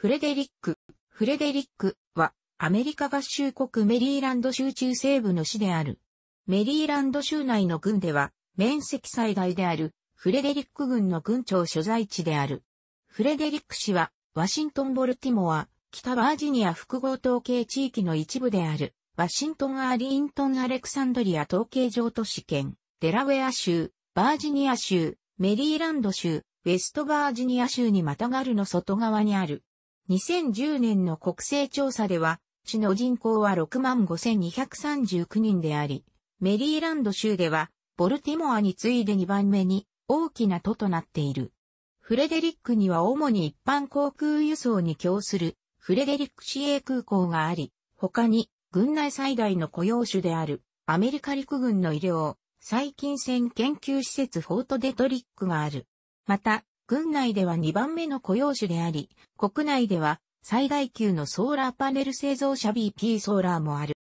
フレデリック。フレデリックはアメリカ合衆国メリーランド州中西部の市である。メリーランド州内の軍では面積最大であるフレデリック軍の軍庁所在地である。フレデリック市はワシントン・ボルティモア、北バージニア複合統計地域の一部である、ワシントン・アーリントン・アレクサンドリア統計上都市圏、デラウェア州、バージニア州、メリーランド州、ウェストバージニア州にまたがるの外側にある。2010年の国勢調査では、市の人口は65,239人であり、メリーランド州では、ボルティモアに次いで2番目に大きな都となっている。フレデリックには主に一般航空輸送に供するフレデリック市営空港があり、他に軍内最大の雇用種であるアメリカ陸軍の医療、細菌船研究施設フォートデトリックがある。また、軍内では2番目の雇用種であり、国内では最大級のソーラーパネル製造者 BP ソーラーもある。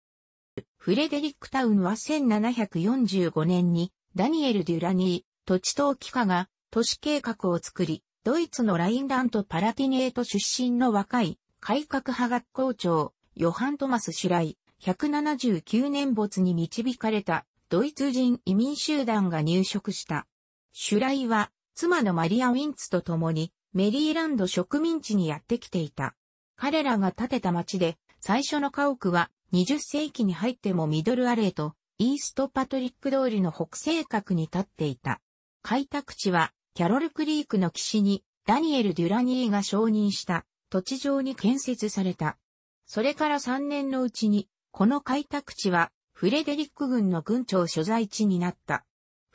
フレデリックタウンは1745年にダニエル・デュラニー、土地投機家が都市計画を作り、ドイツのラインラント・パラティネート出身の若い改革派学校長、ヨハン・トマス・シュライ、179年没に導かれたドイツ人移民集団が入植した。シュライは妻のマリア・ウィンツと共にメリーランド植民地にやってきていた。彼らが建てた町で最初の家屋は20世紀に入ってもミドルアレーとイーストパトリック通りの北西角に立っていた。開拓地はキャロルクリークの岸にダニエル・デュラニーが承認した土地上に建設された。それから3年のうちにこの開拓地はフレデリック軍の軍庁所在地になった。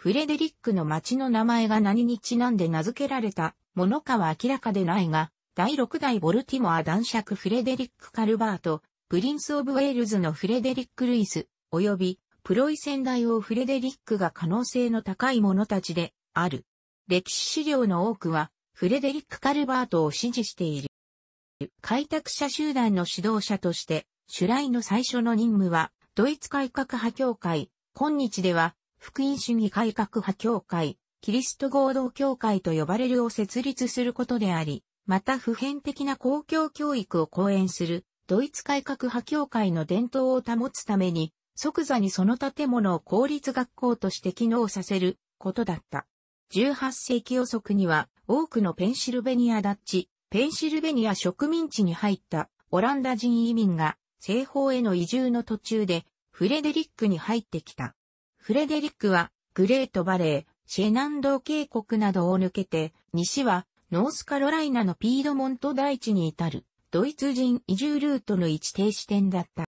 フレデリックの町の名前が何にちなんで名付けられたものかは明らかでないが、第6代ボルティモア男爵フレデリック・カルバート、プリンス・オブ・ウェールズのフレデリック・ルイス、及びプロイセン大王フレデリックが可能性の高い者たちである。歴史資料の多くは、フレデリック・カルバートを支持している。開拓者集団の指導者として、シュライの最初の任務は、ドイツ改革派協会、今日では、福音主義改革派協会、キリスト合同協会と呼ばれるを設立することであり、また普遍的な公共教育を講演する、ドイツ改革派協会の伝統を保つために、即座にその建物を公立学校として機能させることだった。18世紀予測には、多くのペンシルベニアダッチ、ペンシルベニア植民地に入ったオランダ人移民が西方への移住の途中でフレデリックに入ってきた。フレデリックは、グレートバレー、シェナンド渓谷などを抜けて、西は、ノースカロライナのピードモント大地に至る、ドイツ人移住ルートの一停止点だった。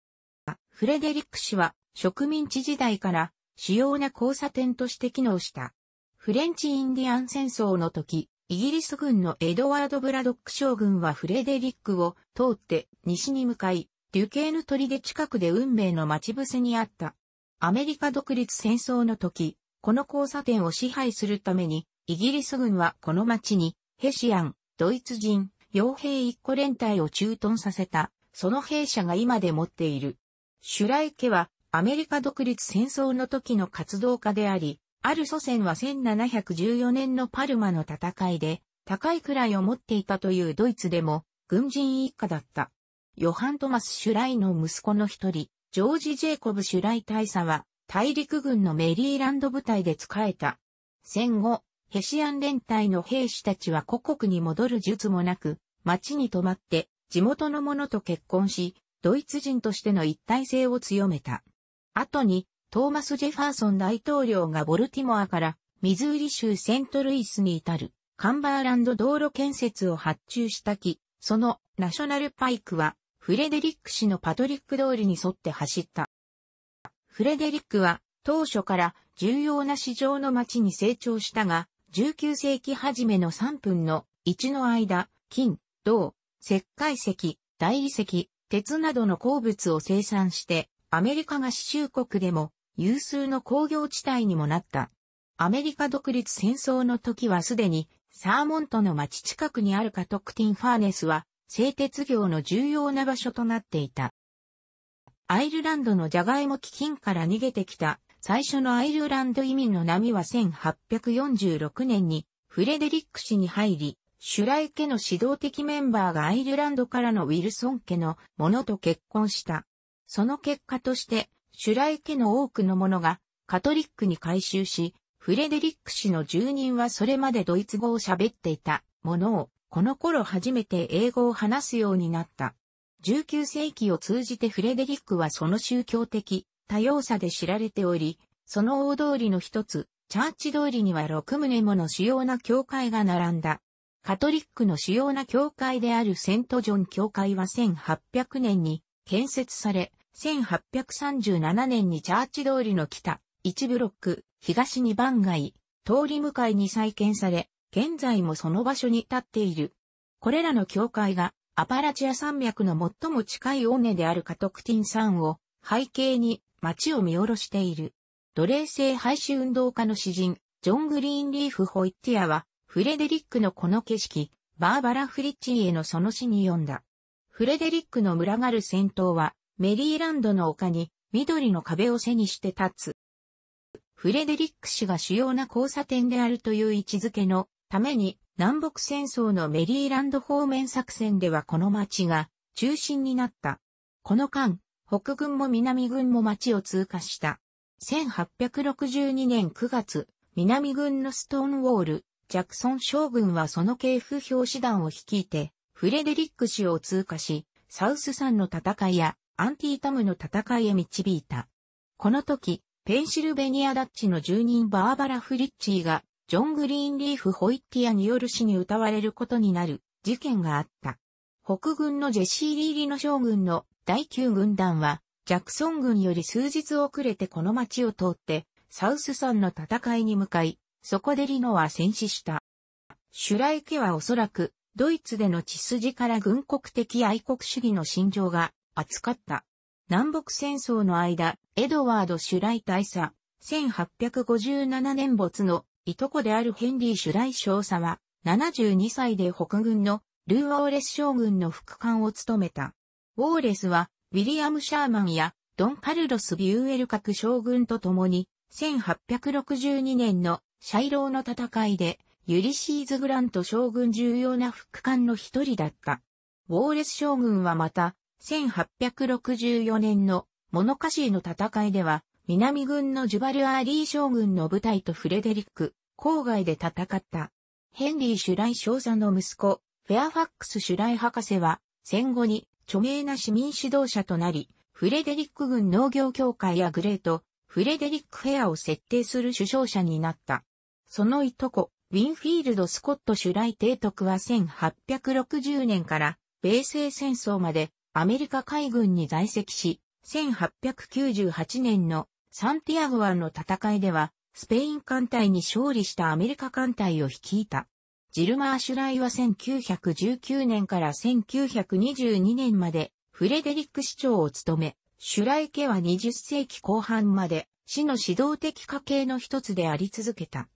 フレデリック氏は、植民地時代から、主要な交差点として機能した。フレンチ・インディアン戦争の時、イギリス軍のエドワード・ブラドック将軍はフレデリックを通って西に向かい、デュケーヌ砦近くで運命の待ち伏せにあったアメリカ独立戦争の時、この交差点を支配するために、イギリス軍はこの町に、ヘシアン、ドイツ人、傭兵一個連隊を駐屯させた、その兵舎が今で持っている。シュライ家は、アメリカ独立戦争の時の活動家であり、ある祖先は1714年のパルマの戦いで、高い位を持っていたというドイツでも、軍人一家だった。ヨハン・トマス・シュライの息子の一人、ジョージ・ジェイコブ・シュライ大佐は、大陸軍のメリーランド部隊で仕えた。戦後、ヘシアン連隊の兵士たちは故国に戻る術もなく、町に泊まって、地元の者と結婚し、ドイツ人としての一体性を強めた。後に、トーマス・ジェファーソン大統領がボルティモアから、ミズーリ州セントルイスに至る、カンバーランド道路建設を発注したき、そのナショナルパイクは、フレデリック氏のパトリック通りに沿って走った。フレデリックは当初から重要な市場の町に成長したが、19世紀初めの3分の1の間、金、銅、石灰石、大理石、鉄などの鉱物を生産して、アメリカが市州国でも有数の工業地帯にもなった。アメリカ独立戦争の時はすでにサーモントの町近くにあるカトクティンファーネスは製鉄業の重要な場所となっていた。アイルランドのジャガイモ基金から逃げてきた最初のアイルランド移民の波は1846年にフレデリック氏に入り、シュライ家の指導的メンバーがアイルランドからのウィルソン家のものと結婚した。その結果として、シュライ家の多くのものがカトリックに改修し、フレデリック氏の住人はそれまでドイツ語を喋っていたものをこの頃初めて英語を話すようになった。19世紀を通じてフレデリックはその宗教的多様さで知られており、その大通りの一つ、チャーチ通りには6棟もの主要な教会が並んだ。カトリックの主要な教会であるセントジョン教会は1800年に建設され、1837年にチャーチ通りの北、1ブロック、東2番街、通り向かいに再建され、現在もその場所に立っている。これらの教会がアパラチア山脈の最も近い尾根であるカトクティン山を背景に街を見下ろしている。奴隷制廃止運動家の詩人、ジョン・グリーンリーフ・ホイッティアは、フレデリックのこの景色、バーバラ・フリッチーへのその詩に読んだ。フレデリックの群がる戦闘は、メリーランドの丘に緑の壁を背にして立つ。フレデリック氏が主要な交差点であるという位置づけのために南北戦争のメリーランド方面作戦ではこの町が中心になった。この間、北軍も南軍も町を通過した。1862年9月、南軍のストーンウォール、ジャクソン将軍はその系譜表師団を率いて、フレデリック氏を通過し、サウス山の戦いやアンティータムの戦いへ導いた。この時、ペンシルベニアダッチの住人バーバラ・フリッチーがジョン・グリーンリーフ・ホイッティアによる死に歌われることになる事件があった。北軍のジェシー・リーリの将軍の第9軍団は、ジャクソン軍より数日遅れてこの町を通って、サウス山の戦いに向かい、そこでリノは戦死した。シュライ家はおそらく、ドイツでの血筋から軍国的愛国主義の心情が扱った。南北戦争の間、エドワード・シュライ大佐、1857年没のいとこであるヘンリー・シュライ少佐は、72歳で北軍のルー・ウォーレス将軍の副官を務めた。ウォーレスは、ウィリアム・シャーマンや、ドン・カルロス・ビューエル各将軍と共に、1862年のシャイローの戦いで、ユリシーズ・グラント将軍重要な副官の一人だった。ウォーレス将軍はまた、1864年のモノカシーの戦いでは、南軍のジュバルアーリー将軍の部隊とフレデリック、郊外で戦った。ヘンリー・シュライ少佐の息子、フェアファックス・シュライ博士は、戦後に著名な市民指導者となり、フレデリック軍農業協会やグレート、フレデリック・フェアを設定する首相者になった。そのいとこ、ウィンフィールド・スコット・シュライ提督は1860年から米西戦争までアメリカ海軍に在籍し、1898年のサンティアゴ湾の戦いでは、スペイン艦隊に勝利したアメリカ艦隊を率いた。ジルマー・シュライは1919年から1922年までフレデリック市長を務め、シュライ家は20世紀後半まで市の指導的家系の一つであり続けた。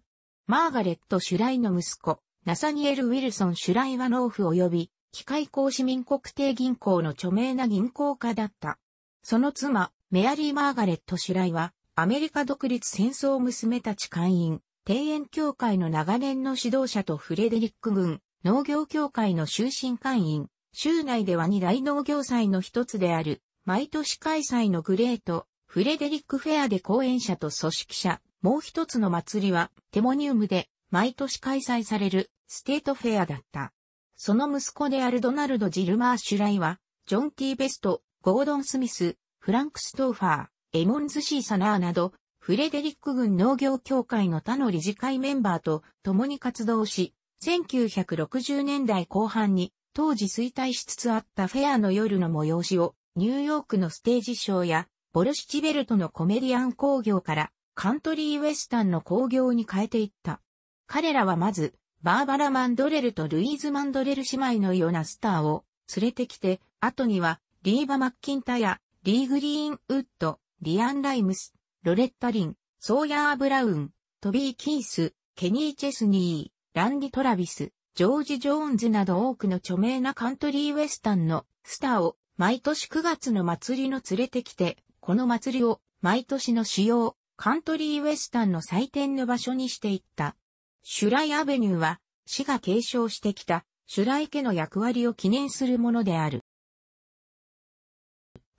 マーガレット・シュライの息子、ナサニエル・ウィルソン・シュライは農夫及び、機械工市民国定銀行の著名な銀行家だった。その妻、メアリー・マーガレット・シュライは、アメリカ独立戦争娘たち会員、庭園協会の長年の指導者とフレデリック軍、農業協会の終身会員、州内では二大農業祭の一つである、毎年開催のグレート、フレデリックフェアで講演者と組織者、もう一つの祭りは、テモニウムで、毎年開催される、ステートフェアだった。その息子であるドナルド・ジルマー・シュライは、ジョン・ティー・ベスト、ゴードン・スミス、フランクストーファー、エモンズ・シーサナーなど、フレデリック軍農業協会の他の理事会メンバーと共に活動し、1960年代後半に当時衰退しつつあったフェアの夜の催しをニューヨークのステージショーやボルシチベルトのコメディアン工業からカントリーウエスタンの工業に変えていった。彼らはまずバーバラ・マンドレルとルイーズ・マンドレル姉妹のようなスターを連れてきて、後にはリーバ・マッキンタやリー・グリーンウッド、リアン・ライムス、ロレッタ・リン、ソーヤー・ブラウン、トビー・キース、ケニー・チェスニー、ランディ・トラビス、ジョージ・ジョーンズなど多くの著名なカントリー・ウエスタンのスターを毎年9月の祭りの連れてきて、この祭りを毎年の主要カントリー・ウエスタンの祭典の場所にしていった。シュライ・アベニューは市が継承してきたシュライ家の役割を記念するものである。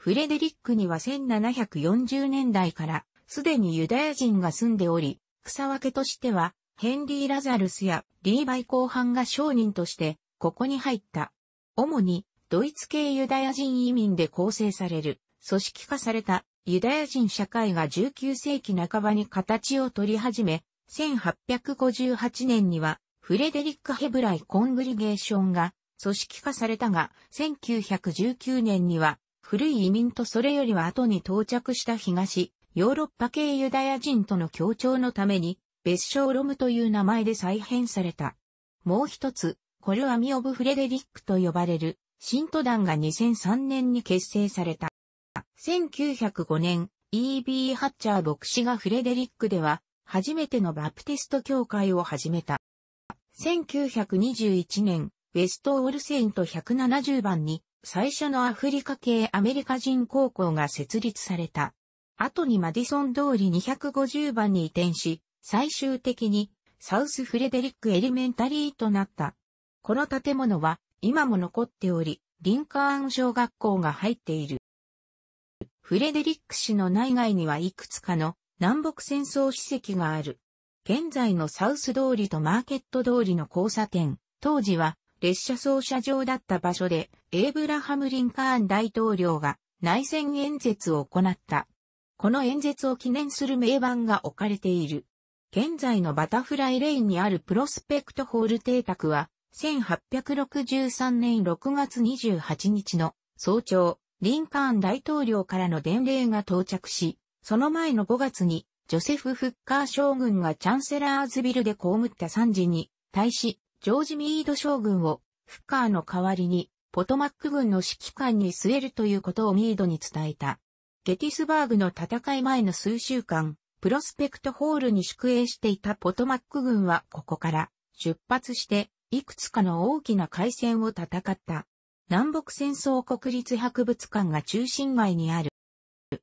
フレデリックには1740年代からすでにユダヤ人が住んでおり、草分けとしてはヘンリー・ラザルスやリーバイ後半が商人としてここに入った。主にドイツ系ユダヤ人移民で構成される組織化されたユダヤ人社会が19世紀半ばに形を取り始め、1858年にはフレデリック・ヘブライ・コングリゲーションが組織化されたが、1919年には古い移民とそれよりは後に到着した東、ヨーロッパ系ユダヤ人との協調のために、別称ロムという名前で再編された。もう一つ、コルアミオブ・フレデリックと呼ばれる、新都団が2003年に結成された。1905年、E.B. ハッチャー牧師がフレデリックでは、初めてのバプテスト教会を始めた。1921年、ウェストオールセイント170番に最初のアフリカ系アメリカ人高校が設立された。後にマディソン通り250番に移転し、最終的にサウスフレデリックエリメンタリーとなった。この建物は今も残っており、リンカーン小学校が入っている。フレデリック市の内外にはいくつかの南北戦争史跡がある。現在のサウス通りとマーケット通りの交差点、当時は列車操車場だった場所で、エイブラハム・リンカーン大統領が内戦演説を行った。この演説を記念する名盤が置かれている。現在のバタフライレインにあるプロスペクトホール邸宅は、1863年6月28日の早朝、リンカーン大統領からの伝令が到着し、その前の5月に、ジョセフ・フッカー将軍がチャンセラーズビルで被った惨事に、対し、ジョージ・ミード将軍を、フッカーの代わりに、ポトマック軍の指揮官に据えるということをミードに伝えた。ゲティスバーグの戦い前の数週間、プロスペクトホールに宿営していたポトマック軍はここから出発していくつかの大きな海戦を戦った。南北戦争国立博物館が中心街にある。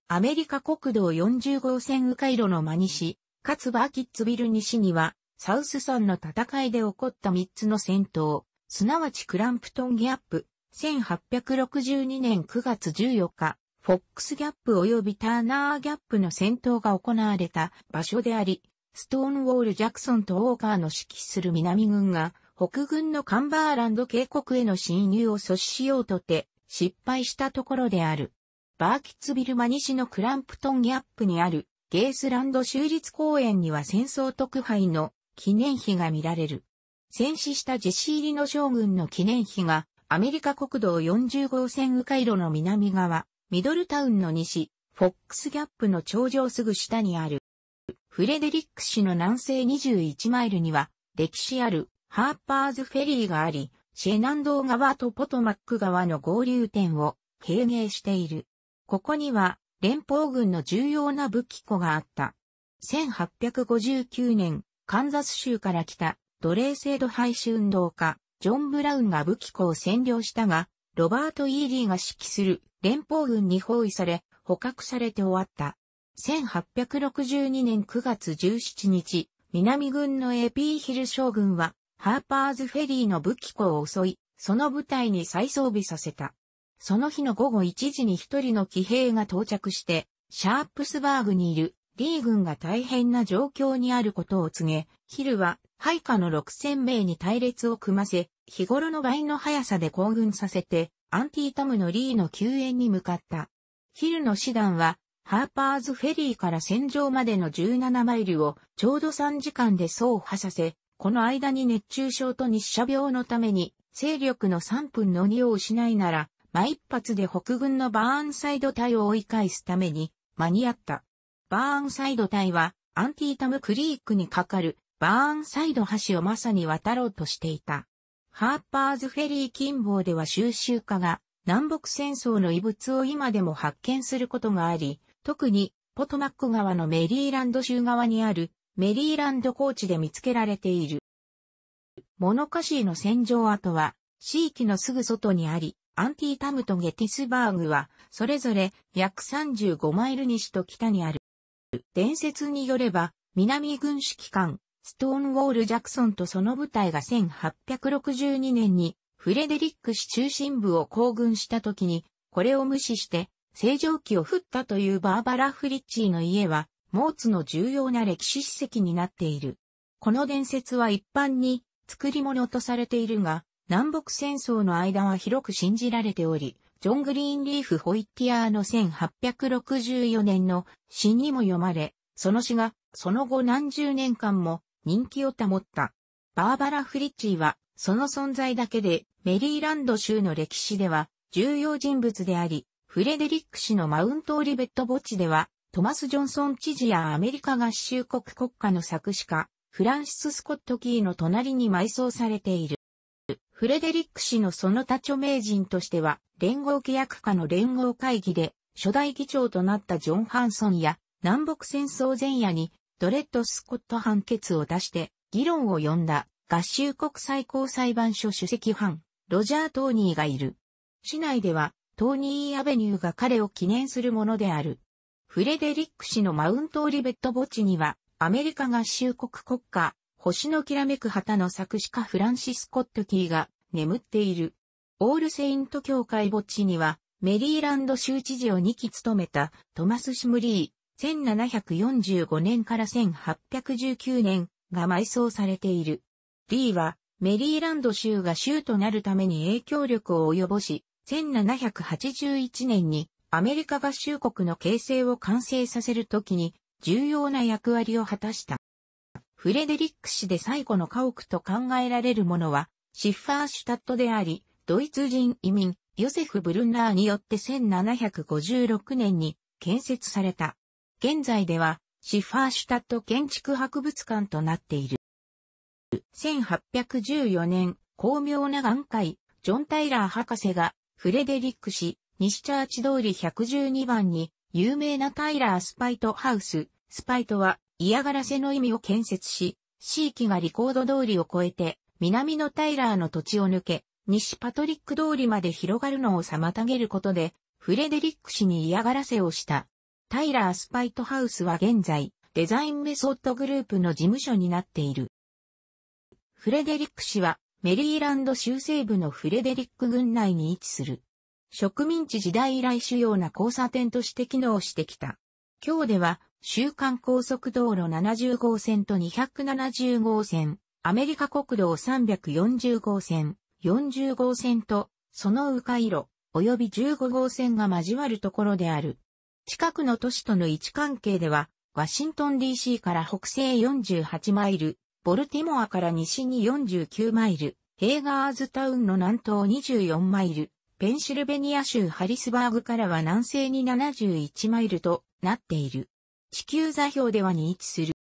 アメリカ国道40号線迂回路の真西、かつバーキッツビル西には、サウス山の戦いで起こった3つの戦闘、すなわちクランプトンギャップ、1862年9月14日、フォックスギャップ及びターナーギャップの戦闘が行われた場所であり、ストーンウォール・ジャクソンとウォーカーの指揮する南軍が、北軍のカンバーランド渓谷への侵入を阻止しようとて、失敗したところである。バーキッツビルマ西のクランプトンギャップにあるゲースランド州立公園には戦争特派の記念碑が見られる。戦死したジェシーリノ将軍の記念碑がアメリカ国道40号線迂回路の南側、ミドルタウンの西、フォックスギャップの頂上すぐ下にある。フレデリック市の南西21マイルには、歴史あるハーパーズフェリーがあり、シェナンドー川とポトマック川の合流点を経営している。ここには連邦軍の重要な武器庫があった。1859年、カンザス州から来た奴隷制度廃止運動家、ジョン・ブラウンが武器庫を占領したが、ロバート・イーリーが指揮する連邦軍に包囲され、捕獲されて終わった。1862年9月17日、南軍の AP ヒル将軍は、ハーパーズフェリーの武器庫を襲い、その部隊に再装備させた。その日の午後1時に一人の騎兵が到着して、シャープスバーグにいる D 軍が大変な状況にあることを告げ、ヒルは配下の6000名に隊列を組ませ、日頃の倍の速さで行軍させて、アンティータムのリーの救援に向かった。ヒルの師団は、ハーパーズフェリーから戦場までの17マイルをちょうど3時間で走破させ、この間に熱中症と日射病のために、勢力の3分の2を失いなら、ま一発で北軍のバーンサイド隊を追い返すために間に合った。バーンサイド隊はアンティータムクリークにかかるバーンサイド橋をまさに渡ろうとしていた。ハーパーズフェリー近傍では収集家が南北戦争の遺物を今でも発見することがあり、特にポトマック川のメリーランド州側にあるメリーランド高地で見つけられている。モノカシーの戦場跡は、地域のすぐ外にあり、アンティータムとゲティスバーグは、それぞれ約35マイル西と北にある。伝説によれば、南軍指揮官、ストーンウォール・ジャクソンとその部隊が1862年にフレデリック市中心部を行軍した時に、これを無視して正常期を振ったというバーバラ・フリッチーの家は、モーツの重要な歴史史跡になっている。この伝説は一般に作り物とされているが、南北戦争の間は広く信じられており、ジョン・グリーンリーフ・ホイッティアーの1864年の詩にも読まれ、その詩がその後何十年間も人気を保った。バーバラ・フリッチーはその存在だけでメリーランド州の歴史では重要人物であり、フレデリック氏のマウントオリベット墓地ではトマス・ジョンソン知事やアメリカ合衆国国家の作詞家、フランシス・スコット・キーの隣に埋葬されている。フレデリック氏のその他著名人としては、連合契約下の連合会議で、初代議長となったジョン・ハンソンや、南北戦争前夜に、ドレッド・スコット判決を出して、議論を呼んだ、合衆国最高裁判所主席班、ロジャー・トーニーがいる。市内では、トーニー・アベニューが彼を記念するものである。フレデリック氏のマウント・オリベット墓地には、アメリカ合衆国国家星のきらめく旗の作詞家フランシス・コットキーが眠っている。オールセイント教会墓地には、メリーランド州知事を2期務めたトマス・シムリー、1745年から1819年が埋葬されている。リーは、メリーランド州が州となるために影響力を及ぼし、1781年にアメリカ合衆国の形成を完成させるときに重要な役割を果たした。フレデリック市で最後の家屋と考えられるものは、シッファーシュタットであり、ドイツ人移民、ヨセフ・ブルンナーによって1756年に建設された。現在では、シッファーシュタット建築博物館となっている。1814年、巧妙な眼界、ジョン・タイラー博士が、フレデリック市、西チャーチ通り112番に、有名なタイラースパイトハウス、スパイトは、嫌がらせの意味を建設し、地域がリコード通りを越えて、南のタイラーの土地を抜け、西パトリック通りまで広がるのを妨げることで、フレデリック氏に嫌がらせをした。タイラースパイトハウスは現在、デザインメソッドグループの事務所になっている。フレデリック氏は、メリーランド州西部のフレデリック郡内に位置する。植民地時代以来主要な交差点として機能してきた。今日では、週間高速道路70号線と270号線、アメリカ国道340号線、40号線と、その迂回路、及び15号線が交わるところである。近くの都市との位置関係では、ワシントン DC から北西48マイル、ボルティモアから西に49マイル、ヘイガーズタウンの南東24マイル、ペンシルベニア州ハリスバーグからは南西に71マイルとなっている。地球座標ではに位置する。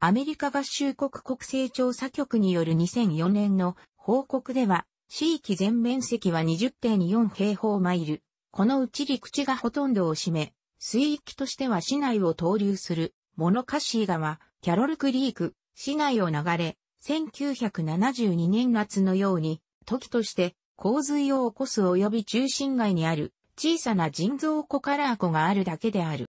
アメリカ合衆国国勢調査局による2004年の報告では、地域全面積は20.4平方マイル。このうち陸地がほとんどを占め、水域としては市内を投流する、モノカシー川、キャロルクリーク、市内を流れ、1972年夏のように、時として洪水を起こす及び中心街にある小さな人造湖カラー湖があるだけである。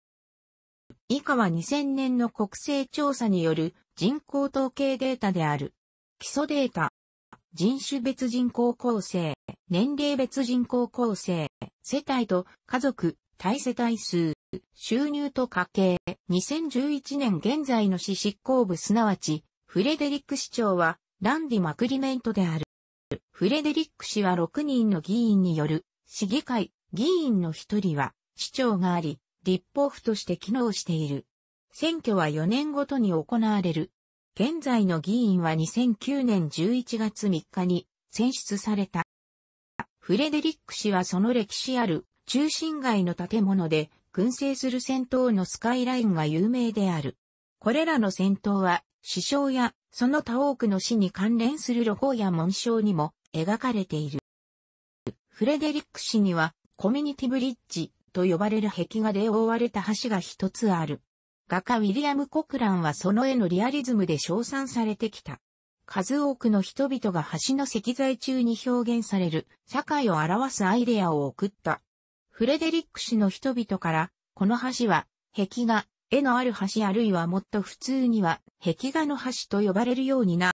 以下は2000年の国勢調査による人口統計データである。基礎データ。人種別人口構成、年齢別人口構成、世帯と家族、対世帯数、収入と家計、2011年現在の市執行部すなわち、フレデリック市長は、ランディ・マクリメントである。フレデリック氏は6人の議員による、市議会、議員の1人は、市長があり、立法府として機能している。選挙は4年ごとに行われる。現在の議員は2009年11月3日に選出された。フレデリック氏はその歴史ある中心街の建物で群生する戦闘のスカイラインが有名である。これらの戦闘は死傷やその他多くの死に関連する路法や紋章にも描かれている。フレデリック氏にはコミュニティブリッジ、と呼ばれる壁画で覆われた橋が一つある。画家ウィリアム・コクランはその絵のリアリズムで称賛されてきた。数多くの人々が橋の石材中に表現される社会を表すアイデアを送った。フレデリック氏の人々から、この橋は、壁画、絵のある橋あるいはもっと普通には、壁画の橋と呼ばれるようにな。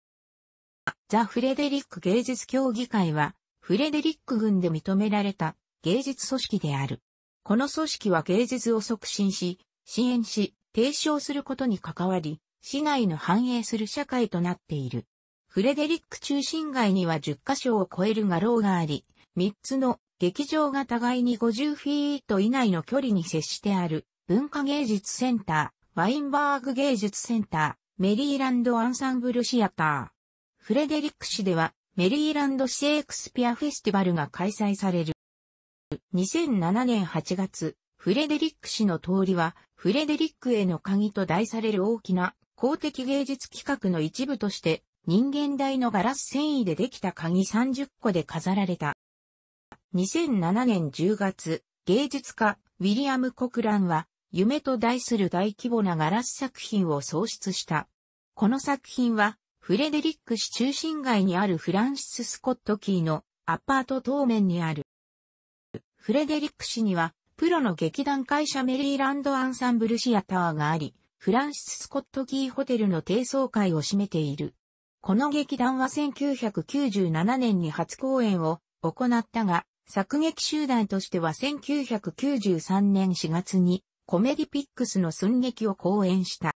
ザ・フレデリック芸術協議会は、フレデリック軍で認められた芸術組織である。この組織は芸術を促進し、支援し、提唱することに関わり、市内の反映する社会となっている。フレデリック中心街には10カ所を超える画廊があり、3つの劇場が互いに50フィート以内の距離に接してある文化芸術センター、ワインバーグ芸術センター、メリーランドアンサンブルシアター。フレデリック市ではメリーランドシェイクスピアフェスティバルが開催される。2007年8月、フレデリック氏の通りは、フレデリックへの鍵と題される大きな公的芸術企画の一部として、人間大のガラス繊維でできた鍵30個で飾られた。2007年10月、芸術家、ウィリアム・コクランは、夢と題する大規模なガラス作品を創出した。この作品は、フレデリック市中心街にあるフランシス・スコットキーのアパート当面にあるフレデリック市には、プロの劇団会社メリーランドアンサンブルシアターがあり、フランシス・スコット・キーホテルの低層階を占めている。この劇団は1997年に初公演を行ったが、作劇集団としては1993年4月にコメディピックスの寸劇を公演した。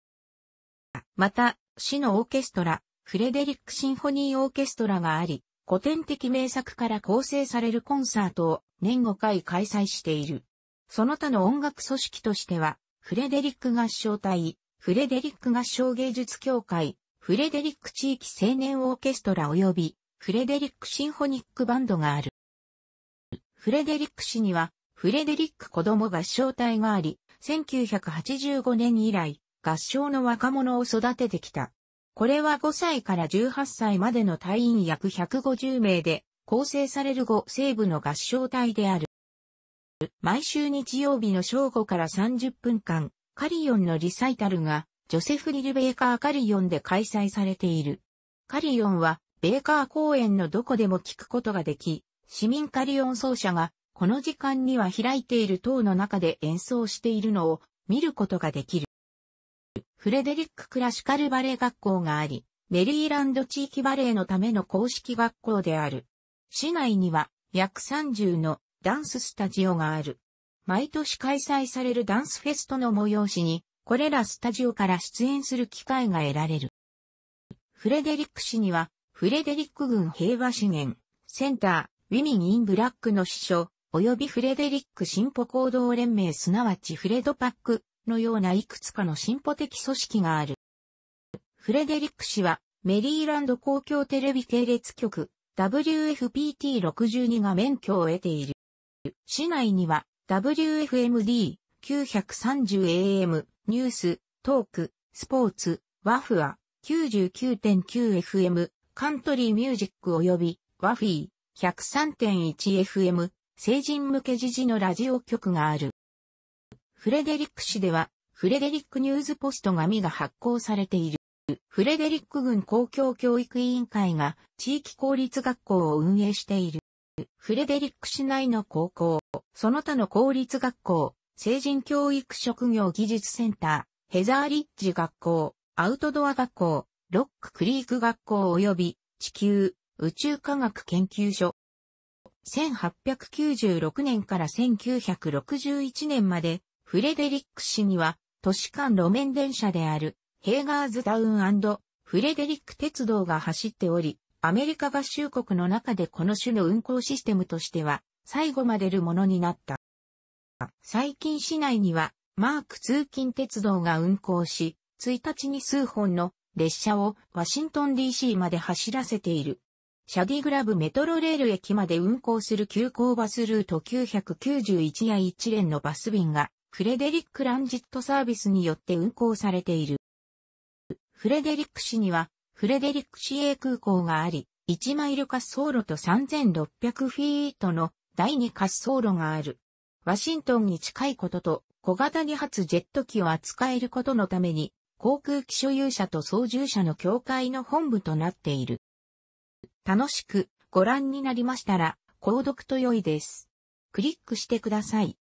また、市のオーケストラ、フレデリック・シンフォニー・オーケストラがあり、古典的名作から構成されるコンサートを年5回開催している。その他の音楽組織としては、フレデリック合唱隊、フレデリック合唱芸術協会、フレデリック地域青年オーケストラ及び、フレデリックシンフォニックバンドがある。フレデリック市には、フレデリック子供合唱隊があり、1985年以来、合唱の若者を育ててきた。これは5歳から18歳までの隊員約150名で構成される5西部の合唱隊である。毎週日曜日の正午から30分間、カリオンのリサイタルが、ジョセフ・リル・ベーカー・カリオンで開催されている。カリオンは、ベーカー公園のどこでも聞くことができ、市民カリオン奏者が、この時間には開いている塔の中で演奏しているのを見ることができる。フレデリック・クラシカルバレエ学校があり、メリーランド地域バレエのための公式学校である。市内には約30のダンススタジオがある。毎年開催されるダンスフェストの催しに、これらスタジオから出演する機会が得られる。フレデリック市には、フレデリック軍平和資源、センター、ウィミン・イン・ブラックの師匠、及びフレデリック進歩行動連盟すなわちフレドパックのようないくつかの進歩的組織がある。フレデリック氏は、メリーランド公共テレビ系列局、WFPT62 が免許を得ている。市内には、WFMD、930AM、ニュース、トーク、スポーツ、ワフア、99.9FM、カントリーミュージック及び、ワフィー、103.1FM、成人向け時事のラジオ局がある。フレデリック市では、フレデリックニューズポスト紙が発行されている。フレデリック郡公共教育委員会が地域公立学校を運営している。フレデリック市内の高校、その他の公立学校、成人教育職業技術センター、ヘザーリッジ学校、アウトドア学校、ロッククリーク学校及び地球宇宙科学研究所。1896年から1961年までフレデリック市には、都市間路面電車である、ヘーガーズタウンフレデリック鉄道が走っており、アメリカ合衆国の中でこの種の運行システムとしては、最後までるものになった。最近市内には、マーク通勤鉄道が運行し、1日に数本の列車をワシントン DC まで走らせている。シャディグラブメトロレール駅まで運行する急行バスルート991や一連のバス便がフレデリック・ランジットサービスによって運行されている。フレデリック市には、フレデリック市営空港があり、1マイル滑走路と3600フィートの第2滑走路がある。ワシントンに近いことと、小型2発ジェット機を扱えることのために、航空機所有者と操縦者の協会の本部となっている。楽しくご覧になりましたら、購読と良いです。クリックしてください。